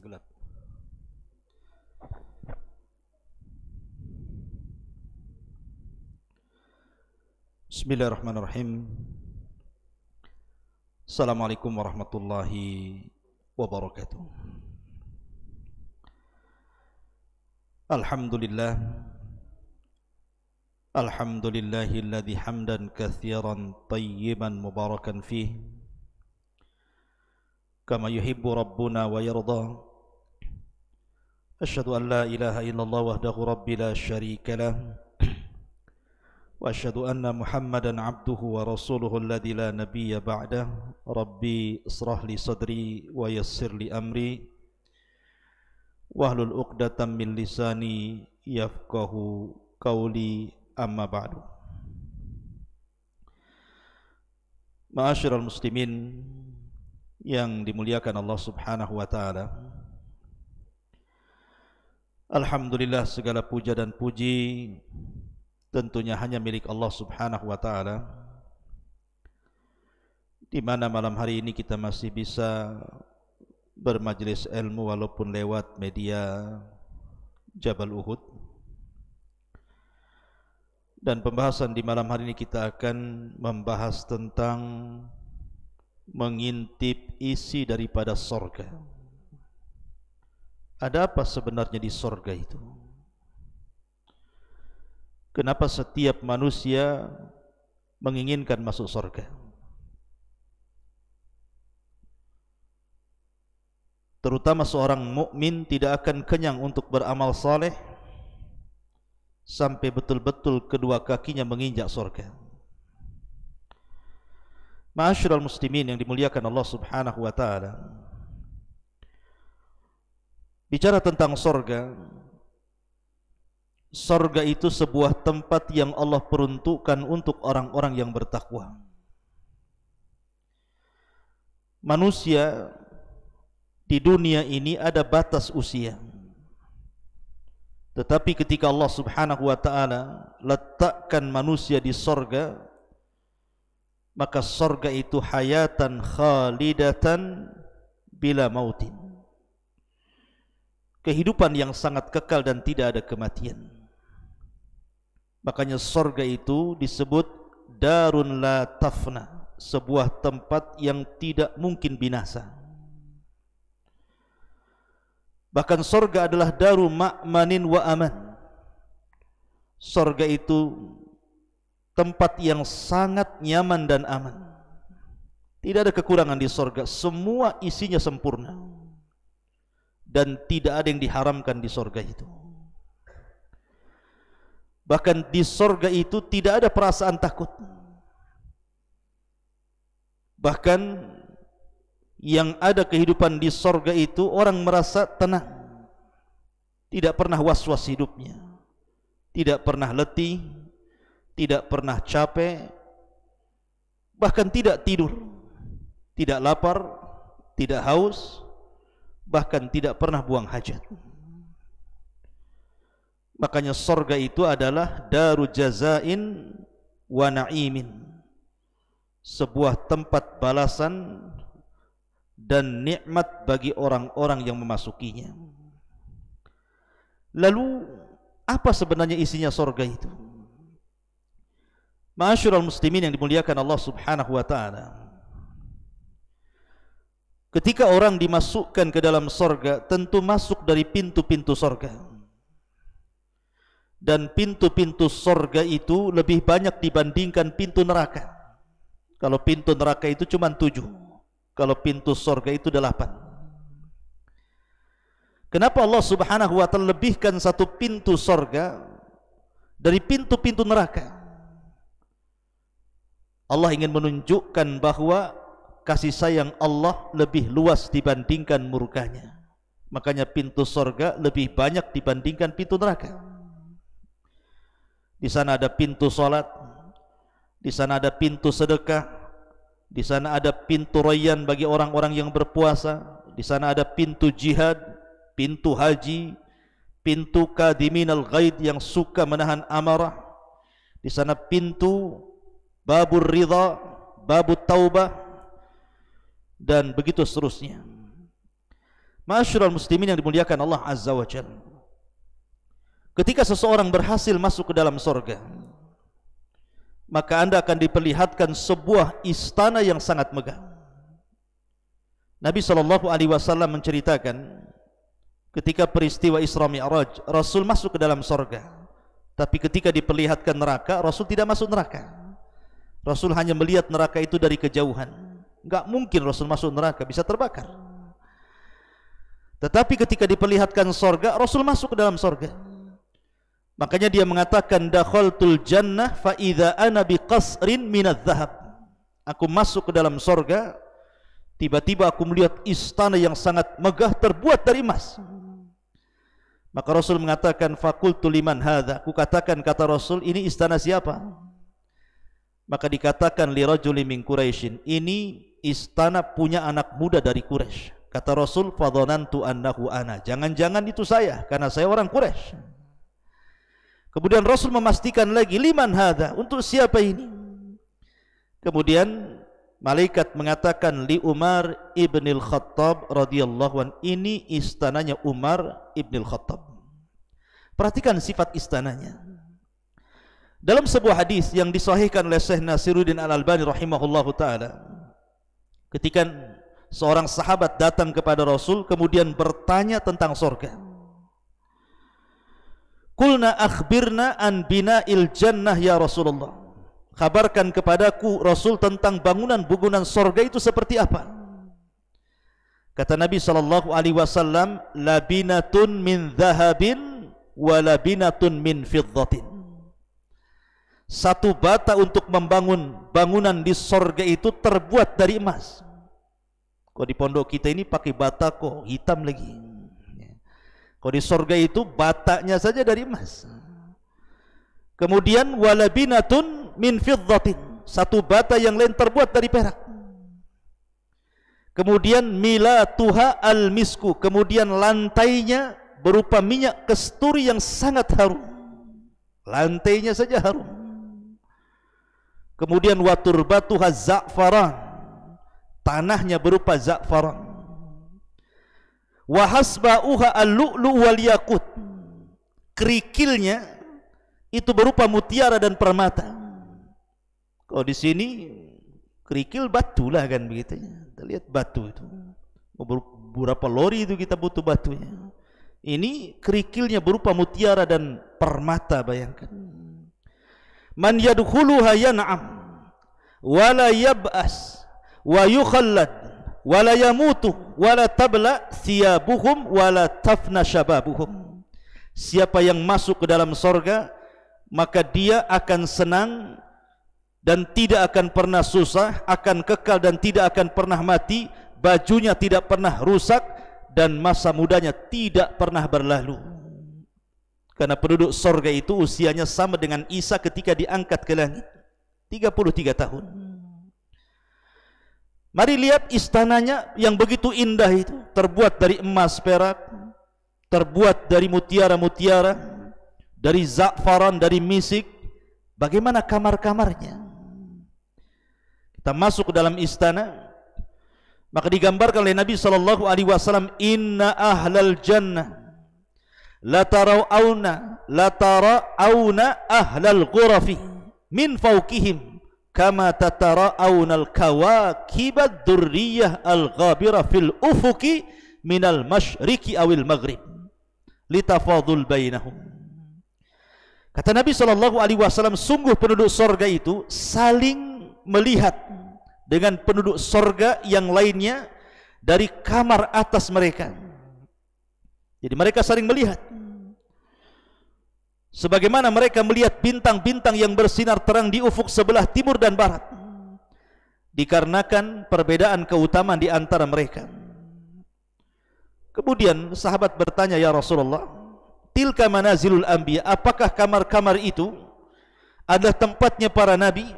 gelap Bismillahirrahmanirrahim Assalamualaikum warahmatullahi wabarakatuh Alhamdulillah Alhamdulillahilladzi hamdan katsiran tayyiban mubarakan fihi kama yuhibbu rabbuna wa yardha أشهد أن لا إله إلا الله وحده رب لا شريك له وأشهد أن محمدا عبده ورسوله الذي لا نبي بعده ربي اصرح لي صدري ويسر لي أمري وأهل الأقدة من لساني يفقه قولي أما بعد معاشر المسلمين yang dimuliakan Allah Subhanahu wa taala. Alhamdulillah segala puja dan puji tentunya hanya milik Allah Subhanahu wa taala. Di mana malam hari ini kita masih bisa bermajlis ilmu walaupun lewat media Jabal Uhud. Dan pembahasan di malam hari ini kita akan membahas tentang mengintip isi daripada surga. Hmm. Ada apa sebenarnya di sorga itu? Kenapa setiap manusia menginginkan masuk sorga? Terutama seorang mukmin tidak akan kenyang untuk beramal saleh sampai betul-betul kedua kakinya menginjak sorga. Ma'asyiral muslimin yang dimuliakan Allah Subhanahu wa taala. Bicara tentang sorga Sorga itu sebuah tempat yang Allah peruntukkan untuk orang-orang yang bertakwa Manusia di dunia ini ada batas usia Tetapi ketika Allah subhanahu wa ta'ala letakkan manusia di sorga Maka sorga itu hayatan khalidatan bila mautin kehidupan yang sangat kekal dan tidak ada kematian. Makanya sorga itu disebut darun la tafna, sebuah tempat yang tidak mungkin binasa. Bahkan sorga adalah daru ma'manin wa aman. Sorga itu tempat yang sangat nyaman dan aman. Tidak ada kekurangan di sorga, semua isinya sempurna. Sempurna dan tidak ada yang diharamkan di sorga itu bahkan di sorga itu tidak ada perasaan takut bahkan yang ada kehidupan di sorga itu orang merasa tenang tidak pernah was-was hidupnya tidak pernah letih tidak pernah capek bahkan tidak tidur tidak lapar tidak haus bahkan tidak pernah buang hajat makanya sorga itu adalah daru jazain wa na'imin sebuah tempat balasan dan nikmat bagi orang-orang yang memasukinya lalu apa sebenarnya isinya sorga itu ma'asyur al-muslimin yang dimuliakan Allah subhanahu wa ta'ala Ketika orang dimasukkan ke dalam sorga Tentu masuk dari pintu-pintu sorga Dan pintu-pintu sorga itu Lebih banyak dibandingkan pintu neraka Kalau pintu neraka itu cuma tujuh Kalau pintu sorga itu delapan Kenapa Allah subhanahu wa ta'ala Lebihkan satu pintu sorga Dari pintu-pintu neraka Allah ingin menunjukkan bahawa kasih sayang Allah lebih luas dibandingkan murkanya makanya pintu sorga lebih banyak dibandingkan pintu neraka di sana ada pintu sholat di sana ada pintu sedekah di sana ada pintu royan bagi orang-orang yang berpuasa di sana ada pintu jihad pintu haji pintu kadimin al ghaid yang suka menahan amarah di sana pintu babur ridha babut taubah dan begitu seterusnya. Masyurul muslimin yang dimuliakan Allah Azza wa Jal. Ketika seseorang berhasil masuk ke dalam sorga, maka anda akan diperlihatkan sebuah istana yang sangat megah. Nabi sallallahu alaihi wasallam menceritakan ketika peristiwa Isra Mi'raj, Rasul masuk ke dalam sorga Tapi ketika diperlihatkan neraka, Rasul tidak masuk neraka. Rasul hanya melihat neraka itu dari kejauhan. Enggak mungkin Rasul masuk neraka bisa terbakar. Tetapi ketika diperlihatkan sorga, Rasul masuk ke dalam sorga. Makanya dia mengatakan tul jannah fa idza kasrin minat zahab. Aku masuk ke dalam sorga, tiba-tiba aku melihat istana yang sangat megah terbuat dari emas. Maka Rasul mengatakan fakul liman hadza. Aku katakan kata Rasul, ini istana siapa? maka dikatakan li rajuli min quraishin ini istana punya anak muda dari quraish kata rasul fadhonantu annahu ana jangan-jangan itu saya karena saya orang quraish kemudian rasul memastikan lagi liman hadza untuk siapa ini kemudian malaikat mengatakan li umar ibnil khattab radhiyallahu an ini istananya umar ibnil khattab perhatikan sifat istananya dalam sebuah hadis yang disahihkan oleh Syekh Nasiruddin Al-Albani rahimahullahu taala ketika seorang sahabat datang kepada Rasul kemudian bertanya tentang surga. Kulna akhbirna an bina'il jannah ya Rasulullah. Kabarkan kepadaku Rasul tentang bangunan-bangunan surga itu seperti apa? Kata Nabi sallallahu alaihi wasallam, "Labinatun min dhahabin wa labinatun min fiddatin." satu bata untuk membangun bangunan di sorga itu terbuat dari emas kalau di pondok kita ini pakai bata kok hitam lagi kalau di sorga itu batanya saja dari emas kemudian walabinatun min fiddatin satu bata yang lain terbuat dari perak kemudian mila tuha al misku kemudian lantainya berupa minyak kesturi yang sangat harum lantainya saja harum kemudian watur batu hazafaran tanahnya berupa zafaran wahasba uha alu'lu wal yakut kerikilnya itu berupa mutiara dan permata kalau di sini kerikil batu lah kan begitu kita lihat batu itu berapa lori itu kita butuh batunya ini kerikilnya berupa mutiara dan permata bayangkan man yadkhuluha yan'am wa la yab'as wa yukhallad wa la yamutu wa la tabla thiyabuhum wa la tafna shababuhum siapa yang masuk ke dalam sorga maka dia akan senang dan tidak akan pernah susah akan kekal dan tidak akan pernah mati bajunya tidak pernah rusak dan masa mudanya tidak pernah berlalu karena penduduk sorga itu usianya sama dengan Isa ketika diangkat ke langit 33 tahun mari lihat istananya yang begitu indah itu terbuat dari emas perak terbuat dari mutiara-mutiara dari za'faran, dari misik bagaimana kamar-kamarnya kita masuk ke dalam istana maka digambarkan oleh Nabi saw. alaihi wasallam inna ahlal jannah la tarau auna la tara auna ahlal ghurafi min fawqihim kama tatara auna al kawakib ad durriyah al ghabira fil ufuqi min al masyriqi awil maghrib li tafadul bainahum kata nabi sallallahu alaihi wasallam sungguh penduduk sorga itu saling melihat dengan penduduk sorga yang lainnya dari kamar atas mereka. Jadi mereka saling melihat. Hmm. Sebagaimana mereka melihat bintang-bintang yang bersinar terang di ufuk sebelah timur dan barat. Hmm. Dikarenakan perbedaan keutamaan di antara mereka. Hmm. Kemudian sahabat bertanya ya Rasulullah, tilka manazilul anbiya? Apakah kamar-kamar itu adalah tempatnya para nabi?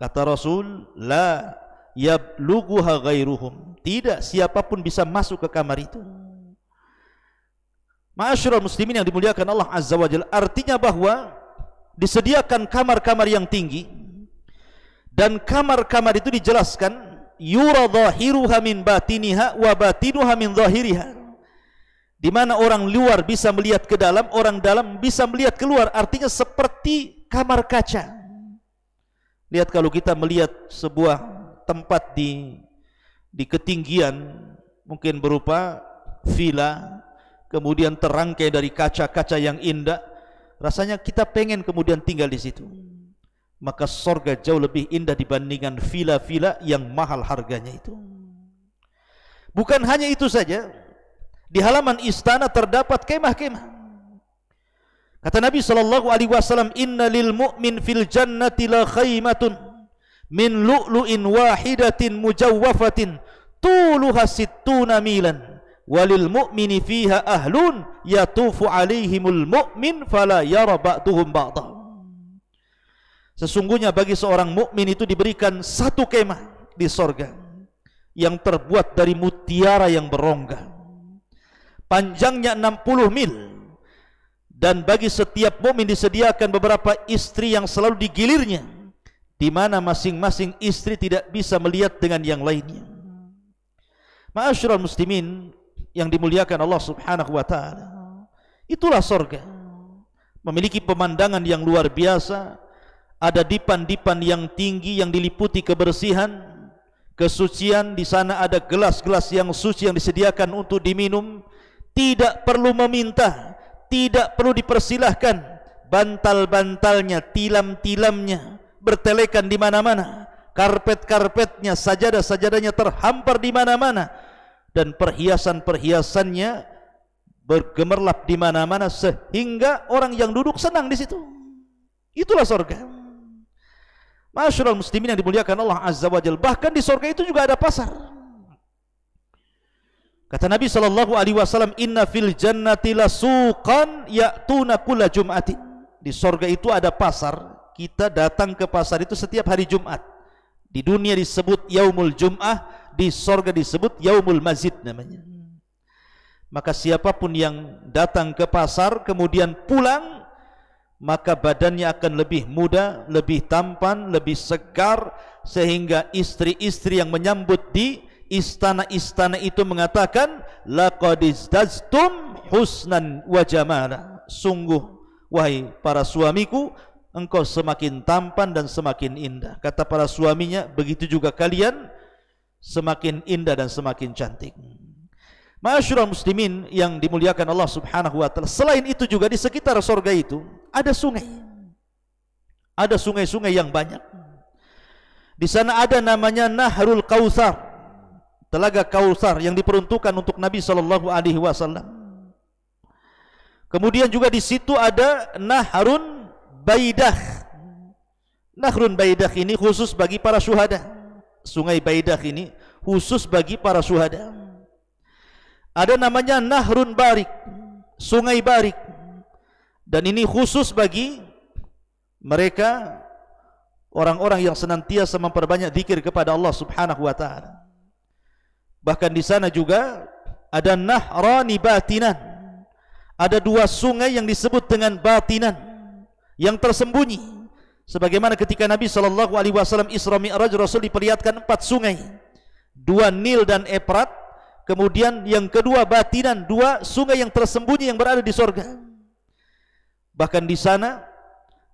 Kata Rasul, la yabluguha gairuhum. Tidak siapapun bisa masuk ke kamar itu. Ma'asyiral muslimin yang dimuliakan Allah Azza wa Jalla, artinya bahwa disediakan kamar-kamar yang tinggi dan kamar-kamar itu dijelaskan yura zahiruha min batiniha wa batinuha min zahiriha di mana orang luar bisa melihat ke dalam, orang dalam bisa melihat keluar, artinya seperti kamar kaca. Lihat kalau kita melihat sebuah tempat di di ketinggian mungkin berupa villa, kemudian terangkai dari kaca-kaca yang indah rasanya kita pengen kemudian tinggal di situ maka sorga jauh lebih indah dibandingkan villa-villa yang mahal harganya itu bukan hanya itu saja di halaman istana terdapat kemah-kemah kata Nabi sallallahu alaihi wasallam inna lil mu'min fil jannati la khaymatun min lu'lu'in wahidatin mujawwafatin tuluha sittuna milan walil mu'mini fiha ahlun yatufu alaihimul mu'min fala yarabatuhum ba'da sesungguhnya bagi seorang mukmin itu diberikan satu kemah di sorga yang terbuat dari mutiara yang berongga panjangnya 60 mil dan bagi setiap mukmin disediakan beberapa istri yang selalu digilirnya di mana masing-masing istri tidak bisa melihat dengan yang lainnya Ma'asyiral muslimin yang dimuliakan Allah Subhanahu wa taala. Oh. Itulah surga. Oh. Memiliki pemandangan yang luar biasa, ada dipan-dipan yang tinggi yang diliputi kebersihan, kesucian, di sana ada gelas-gelas yang suci yang disediakan untuk diminum, tidak perlu meminta, tidak perlu dipersilahkan bantal-bantalnya, tilam-tilamnya bertelekan di mana-mana, karpet-karpetnya, sajadah-sajadahnya terhampar di mana-mana dan perhiasan-perhiasannya bergemerlap di mana-mana sehingga orang yang duduk senang di situ. Itulah sorga. Masyurul muslimin yang dimuliakan Allah Azza wa Jal. Bahkan di sorga itu juga ada pasar. Kata Nabi sallallahu alaihi wasallam inna fil jannati lasuqan ya'tuna kulla jum'ati. Di sorga itu ada pasar, kita datang ke pasar itu setiap hari Jumat. Di dunia disebut yaumul jum'ah, di sorga disebut yaumul mazid namanya maka siapapun yang datang ke pasar kemudian pulang maka badannya akan lebih muda, lebih tampan, lebih segar sehingga istri-istri yang menyambut di istana-istana itu mengatakan laqadizdaztum husnan wa jamala sungguh wahai para suamiku engkau semakin tampan dan semakin indah kata para suaminya begitu juga kalian semakin indah dan semakin cantik. Masyurah muslimin yang dimuliakan Allah subhanahu wa ta'ala Selain itu juga di sekitar sorga itu Ada sungai Ada sungai-sungai yang banyak Di sana ada namanya Nahrul Kausar Telaga Kausar yang diperuntukkan untuk Nabi sallallahu alaihi wasallam. Kemudian juga di situ ada Nahrun Baidah. Nahrun Baidah ini khusus bagi para syuhada sungai Baidah ini khusus bagi para syuhada. Ada namanya Nahrun Barik, Sungai Barik. Dan ini khusus bagi mereka orang-orang yang senantiasa memperbanyak zikir kepada Allah Subhanahu wa taala. Bahkan di sana juga ada Nahrani Batinan. Ada dua sungai yang disebut dengan Batinan yang tersembunyi sebagaimana ketika Nabi sallallahu alaihi wasallam Isra Mi'raj Rasul diperlihatkan empat sungai dua Nil dan Efrat kemudian yang kedua batinan dua sungai yang tersembunyi yang berada di sorga bahkan di sana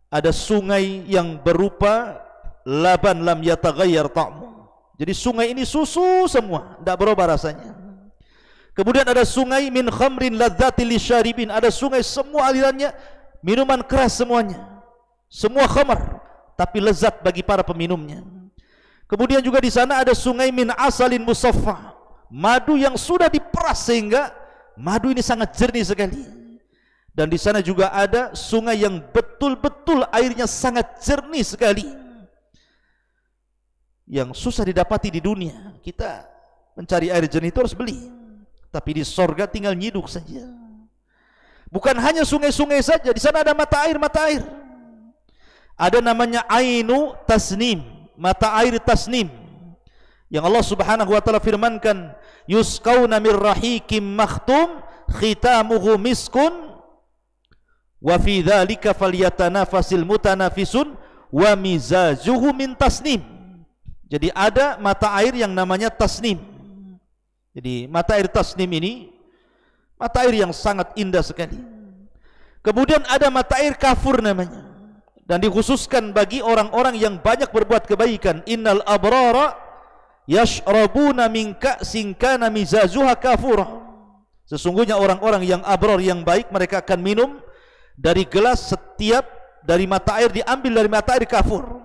ada sungai yang berupa laban lam yataghayyar ta'mu jadi sungai ini susu semua tidak berubah rasanya kemudian ada sungai min khamrin ladzati lisyaribin ada sungai semua alirannya minuman keras semuanya semua khamar tapi lezat bagi para peminumnya kemudian juga di sana ada sungai min asalin musaffa madu yang sudah diperas sehingga madu ini sangat jernih sekali dan di sana juga ada sungai yang betul-betul airnya sangat jernih sekali yang susah didapati di dunia kita mencari air jernih itu harus beli tapi di sorga tinggal nyiduk saja bukan hanya sungai-sungai saja di sana ada mata air mata air ada namanya ainu tasnim mata air tasnim yang Allah Subhanahu wa taala firmankan yusqauna mir rahiqim makhtum khitamuhu miskun wa fi dhalika falyatanafasil mutanafisun wa mizajuhu min tasnim jadi ada mata air yang namanya tasnim jadi mata air tasnim ini mata air yang sangat indah sekali kemudian ada mata air kafur namanya dan dikhususkan bagi orang-orang yang banyak berbuat kebaikan innal abrara yashrabuna min ka'sin kana mizazuha kafur sesungguhnya orang-orang yang abror yang baik mereka akan minum dari gelas setiap dari mata air diambil dari mata air kafur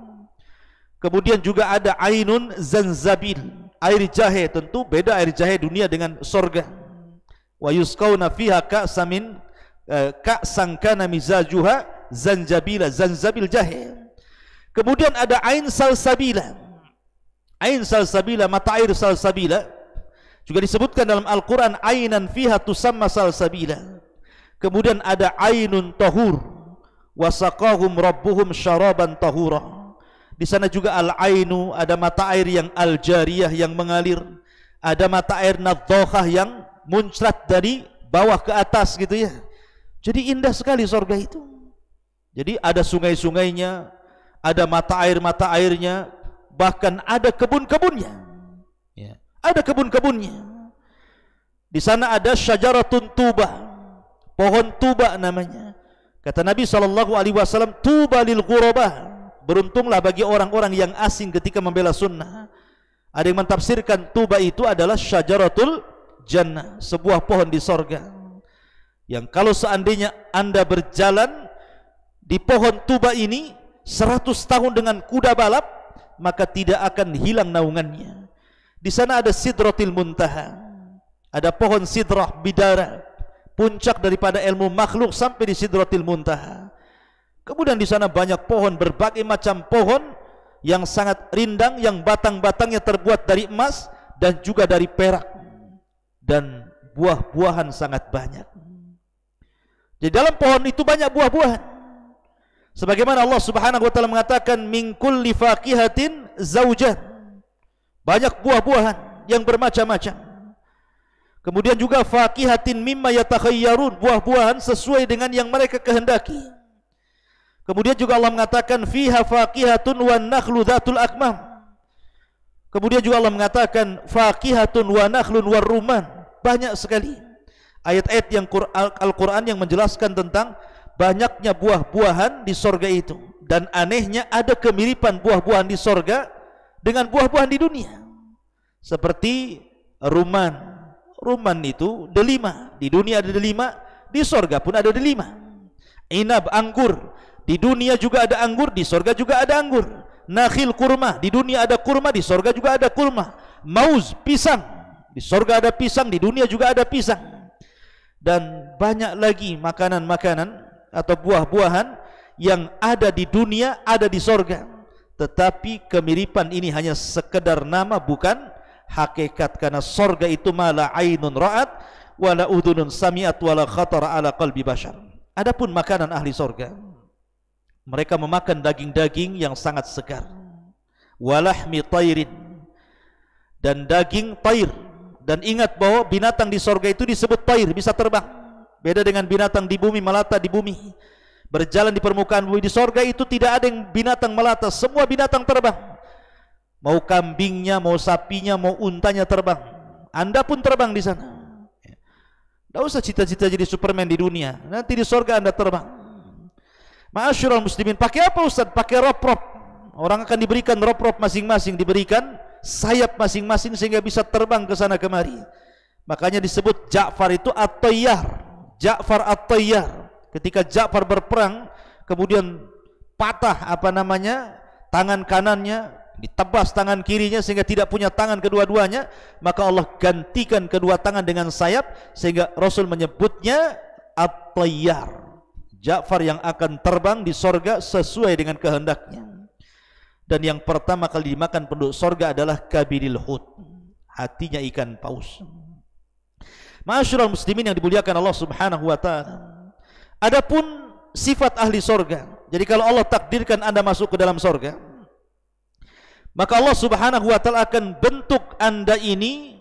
kemudian juga ada ainun zanzabil air jahe tentu beda air jahe dunia dengan sorga wa yusqauna fiha ka'samin eh, ka'sankana mizajuha kafur zanjabila zanzabil jahil kemudian ada ain salsabila ain salsabila mata air salsabila juga disebutkan dalam Al-Quran ainan fiha tusamma salsabila kemudian ada ainun tahur wasakahum rabbuhum syaraban tahura di sana juga al-ainu ada mata air yang al-jariyah yang mengalir ada mata air nadhokah yang muncrat dari bawah ke atas gitu ya jadi indah sekali sorga itu jadi ada sungai-sungainya, ada mata air-mata airnya, bahkan ada kebun-kebunnya. Ya. Ada kebun-kebunnya. Di sana ada syajaratun tuba, pohon tuba namanya. Kata Nabi sallallahu alaihi wasallam, "Tuba lil ghuraba." Beruntunglah bagi orang-orang yang asing ketika membela sunnah. Ada yang mentafsirkan tuba itu adalah syajaratul jannah, sebuah pohon di sorga. Yang kalau seandainya anda berjalan di pohon tuba ini seratus tahun dengan kuda balap maka tidak akan hilang naungannya di sana ada sidratil muntaha ada pohon sidrah bidara puncak daripada ilmu makhluk sampai di sidratil muntaha kemudian di sana banyak pohon berbagai macam pohon yang sangat rindang yang batang-batangnya terbuat dari emas dan juga dari perak dan buah-buahan sangat banyak Jadi dalam pohon itu banyak buah-buahan sebagaimana Allah Subhanahu wa taala mengatakan min kulli faqihatin zaujat banyak buah-buahan yang bermacam-macam kemudian juga faqihatin mimma yatakhayyarun buah-buahan sesuai dengan yang mereka kehendaki kemudian juga Allah mengatakan fiha faqihatun wan nakhlu dzatul akmam kemudian juga Allah mengatakan faqihatun wa nakhlun war rumman banyak sekali ayat-ayat yang Al-Qur'an yang menjelaskan tentang banyaknya buah-buahan di sorga itu dan anehnya ada kemiripan buah-buahan di sorga dengan buah-buahan di dunia seperti ruman ruman itu delima di dunia ada delima di sorga pun ada delima inab anggur di dunia juga ada anggur di sorga juga ada anggur nakhil kurma di dunia ada kurma di sorga juga ada kurma mauz pisang di sorga ada pisang di dunia juga ada pisang dan banyak lagi makanan-makanan atau buah-buahan yang ada di dunia ada di sorga tetapi kemiripan ini hanya sekedar nama bukan hakikat karena sorga itu mala ainun raat wala udunun samiat wala khatar ala qalbi bashar adapun makanan ahli sorga mereka memakan daging-daging yang sangat segar walahmi tayrin dan daging tayr dan ingat bahwa binatang di sorga itu disebut tayr bisa terbang Beda dengan binatang di bumi melata di bumi Berjalan di permukaan bumi di sorga itu tidak ada yang binatang melata Semua binatang terbang Mau kambingnya, mau sapinya, mau untanya terbang Anda pun terbang di sana Tidak usah cita-cita jadi superman di dunia Nanti di sorga anda terbang Ma'asyurul muslimin Pakai apa Ustaz? Pakai rop-rop Orang akan diberikan rop-rop masing-masing Diberikan sayap masing-masing Sehingga bisa terbang ke sana kemari Makanya disebut Ja'far itu At-Tayyar Ja'far At-Tayyar ketika Ja'far berperang kemudian patah apa namanya tangan kanannya ditebas tangan kirinya sehingga tidak punya tangan kedua-duanya maka Allah gantikan kedua tangan dengan sayap sehingga Rasul menyebutnya At-Tayyar Ja'far yang akan terbang di sorga sesuai dengan kehendaknya dan yang pertama kali dimakan penduduk sorga adalah Kabiril Hud hatinya ikan paus. Masyurul muslimin yang dimuliakan Allah subhanahu wa ta'ala Adapun sifat ahli sorga Jadi kalau Allah takdirkan anda masuk ke dalam sorga Maka Allah subhanahu wa ta'ala akan bentuk anda ini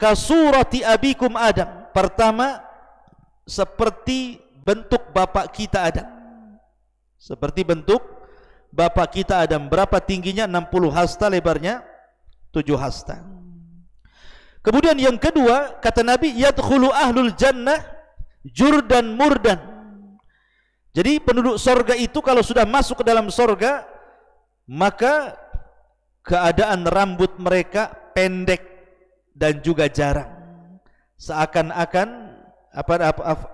Kasurati abikum Adam Pertama Seperti bentuk bapak kita Adam Seperti bentuk bapak kita Adam Berapa tingginya? 60 hasta lebarnya? 7 hasta Kemudian yang kedua, kata Nabi, yadkhulu ahlul jannah jurdan murdan. Jadi penduduk sorga itu kalau sudah masuk ke dalam sorga, maka keadaan rambut mereka pendek dan juga jarang. Seakan-akan apa, apa, apa,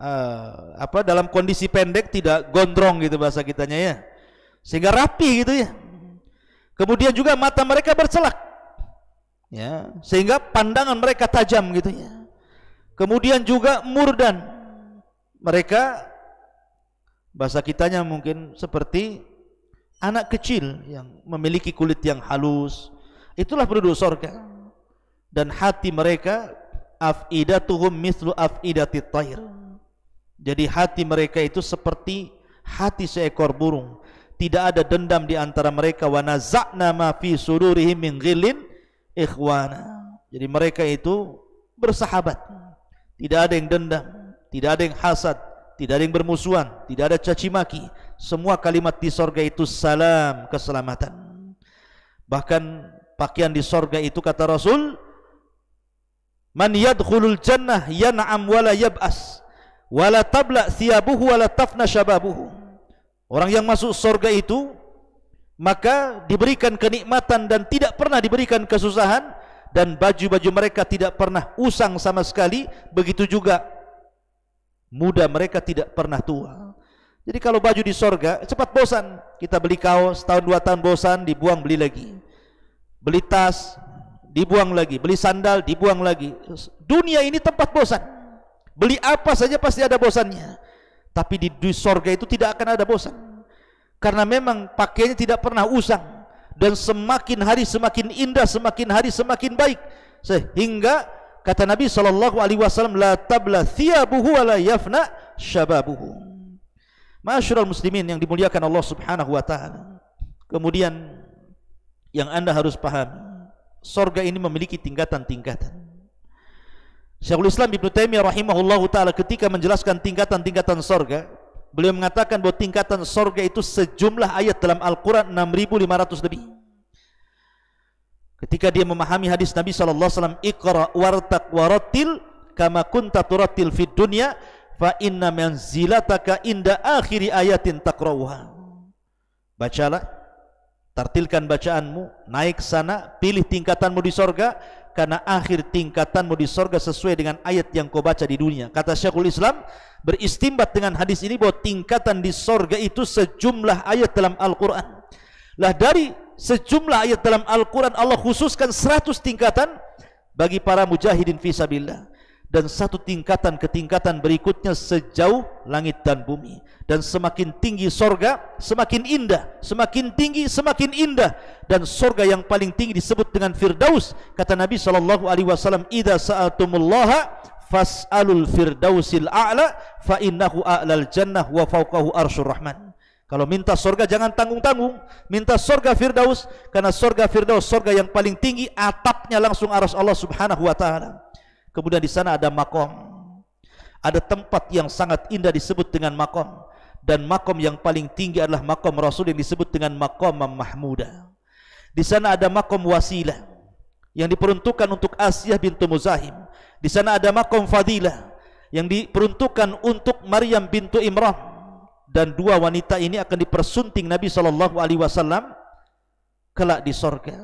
eh, apa dalam kondisi pendek tidak gondrong gitu bahasa kitanya ya. Sehingga rapi gitu ya. Kemudian juga mata mereka bercelak ya sehingga pandangan mereka tajam gitu ya kemudian juga murdan mereka bahasa kitanya mungkin seperti anak kecil yang memiliki kulit yang halus itulah penduduk sorga dan hati mereka afidatuhum mislu afidati tayr jadi hati mereka itu seperti hati seekor burung tidak ada dendam di antara mereka wa naza'na ma fi sururihim min ikhwana. Jadi mereka itu bersahabat. Tidak ada yang dendam, tidak ada yang hasad, tidak ada yang bermusuhan, tidak ada caci maki. Semua kalimat di sorga itu salam keselamatan. Bahkan pakaian di sorga itu kata Rasul, man yadkhulul jannah yan'am wala yab'as wala tabla thiyabuhu wala tafna syababuhu. Orang yang masuk sorga itu maka diberikan kenikmatan dan tidak pernah diberikan kesusahan dan baju-baju mereka tidak pernah usang sama sekali begitu juga muda mereka tidak pernah tua jadi kalau baju di sorga cepat bosan kita beli kaos tahun dua tahun bosan dibuang beli lagi beli tas dibuang lagi beli sandal dibuang lagi dunia ini tempat bosan beli apa saja pasti ada bosannya tapi di, di sorga itu tidak akan ada bosan karena memang pakainya tidak pernah usang dan semakin hari semakin indah semakin hari semakin baik sehingga kata Nabi sallallahu alaihi wasallam la tabla thiyabuhu wa la yafna syababuhu Masyurul muslimin yang dimuliakan Allah subhanahu wa ta'ala Kemudian Yang anda harus paham Sorga ini memiliki tingkatan-tingkatan Syaikhul Islam Ibn Taimiyah rahimahullah ta'ala Ketika menjelaskan tingkatan-tingkatan sorga beliau mengatakan bahawa tingkatan sorga itu sejumlah ayat dalam Al-Quran 6500 lebih ketika dia memahami hadis Nabi SAW ikra wartak waratil kama kunta turatil fid dunya fa inna manzilataka inda akhiri ayatin takrawuha bacalah tartilkan bacaanmu naik sana pilih tingkatanmu di sorga karena akhir tingkatanmu di sorga sesuai dengan ayat yang kau baca di dunia. Kata Syekhul Islam beristimbat dengan hadis ini bahwa tingkatan di sorga itu sejumlah ayat dalam Al-Quran. Lah dari sejumlah ayat dalam Al-Quran Allah khususkan seratus tingkatan bagi para mujahidin fi sabillah dan satu tingkatan ke tingkatan berikutnya sejauh langit dan bumi dan semakin tinggi sorga semakin indah semakin tinggi semakin indah dan sorga yang paling tinggi disebut dengan firdaus kata Nabi SAW idha sa'atumullaha fas'alul firdausil a'la fa'innahu a'lal jannah wa faukahu arsyur rahman kalau minta sorga jangan tanggung-tanggung Minta sorga firdaus Karena sorga firdaus, sorga yang paling tinggi Atapnya langsung aras Allah subhanahu wa ta'ala Kemudian di sana ada makom Ada tempat yang sangat indah disebut dengan makom Dan makom yang paling tinggi adalah makom Rasul yang disebut dengan makom Mahmuda Di sana ada makom wasila Yang diperuntukkan untuk Asiyah bintu Muzahim Di sana ada makom fadila Yang diperuntukkan untuk Maryam bintu Imran Dan dua wanita ini akan dipersunting Nabi SAW Kelak di sorga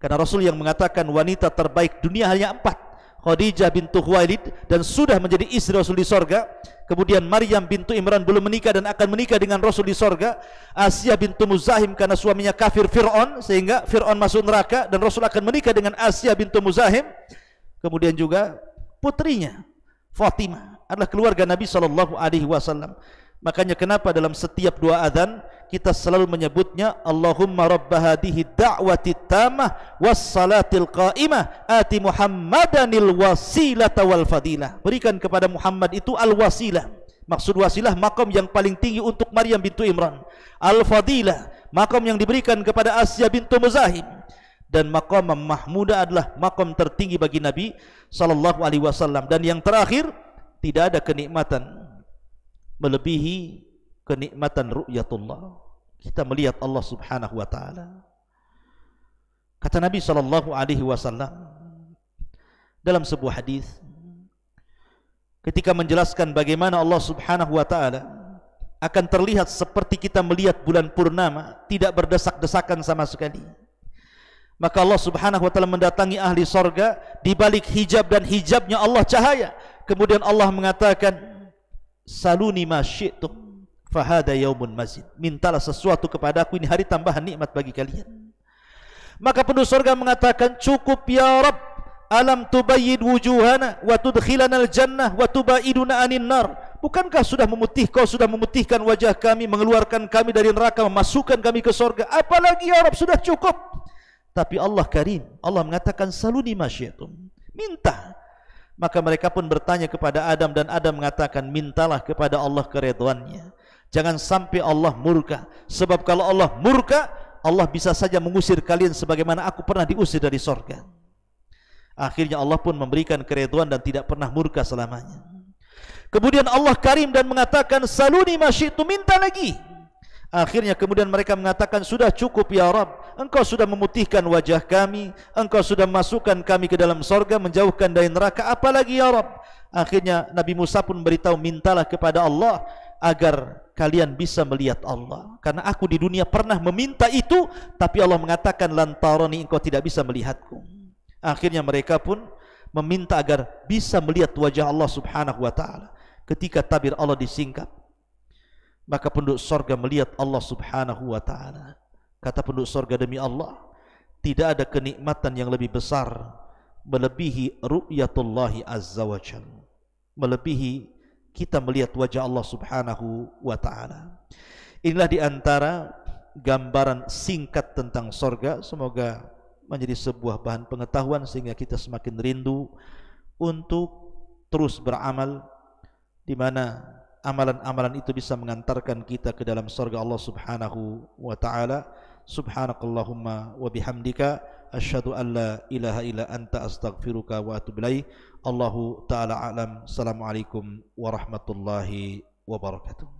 Karena Rasul yang mengatakan wanita terbaik dunia hanya empat Khadijah bintu Khuwailid dan sudah menjadi istri Rasul di sorga. Kemudian Maryam bintu Imran belum menikah dan akan menikah dengan Rasul di sorga. Asia bintu Muzahim karena suaminya kafir Fir'aun sehingga Fir'aun masuk neraka dan Rasul akan menikah dengan Asia bintu Muzahim. Kemudian juga putrinya Fatimah adalah keluarga Nabi saw. Makanya kenapa dalam setiap dua azan kita selalu menyebutnya Allahumma rabb hadhihi da'wati tamah was salatil qa'imah ati Muhammadanil wasilata wal fadilah. Berikan kepada Muhammad itu al wasilah. Maksud wasilah makam yang paling tinggi untuk Maryam bintu Imran. Al fadilah makam yang diberikan kepada Asia bintu Muzahim dan makam Mahmuda adalah makam tertinggi bagi Nabi sallallahu alaihi wasallam dan yang terakhir tidak ada kenikmatan melebihi kenikmatan ru'yatullah kita melihat Allah Subhanahu wa taala kata Nabi sallallahu alaihi wasallam dalam sebuah hadis ketika menjelaskan bagaimana Allah Subhanahu wa taala akan terlihat seperti kita melihat bulan purnama tidak berdesak-desakan sama sekali maka Allah Subhanahu wa taala mendatangi ahli sorga di balik hijab dan hijabnya Allah cahaya kemudian Allah mengatakan saluni ma syi'tu fa hada yaumun mazid mintalah sesuatu kepadaku ini hari tambahan nikmat bagi kalian maka penduduk surga mengatakan cukup ya rab alam tubayyid wujuhana wa tudkhilana jannah wa tubaiduna anin nar bukankah sudah memutih kau sudah memutihkan wajah kami mengeluarkan kami dari neraka memasukkan kami ke surga apalagi ya rab sudah cukup tapi Allah Karim Allah mengatakan saluni ma syi'tum minta Maka mereka pun bertanya kepada Adam dan Adam mengatakan mintalah kepada Allah keriduannya. Jangan sampai Allah murka. Sebab kalau Allah murka, Allah bisa saja mengusir kalian sebagaimana aku pernah diusir dari sorga. Akhirnya Allah pun memberikan keriduan dan tidak pernah murka selamanya. Kemudian Allah karim dan mengatakan saluni masyitu minta Minta lagi. Akhirnya kemudian mereka mengatakan sudah cukup ya Rabb Engkau sudah memutihkan wajah kami Engkau sudah masukkan kami ke dalam sorga Menjauhkan dari neraka Apalagi ya Rabb Akhirnya Nabi Musa pun beritahu Mintalah kepada Allah Agar kalian bisa melihat Allah Karena aku di dunia pernah meminta itu Tapi Allah mengatakan Lantaroni engkau tidak bisa melihatku Akhirnya mereka pun meminta agar bisa melihat wajah Allah subhanahu wa ta'ala Ketika tabir Allah disingkap maka penduduk sorga melihat Allah subhanahu wa ta'ala kata penduduk sorga demi Allah tidak ada kenikmatan yang lebih besar melebihi ru'yatullahi azza wa jal melebihi kita melihat wajah Allah subhanahu wa ta'ala inilah diantara gambaran singkat tentang sorga semoga menjadi sebuah bahan pengetahuan sehingga kita semakin rindu untuk terus beramal di mana amalan-amalan itu bisa mengantarkan kita ke dalam surga Allah Subhanahu wa taala. Subhanakallahumma wa bihamdika asyhadu an la ilaha illa anta astaghfiruka wa atubu ilaik. Allahu taala alam. Assalamualaikum warahmatullahi wabarakatuh.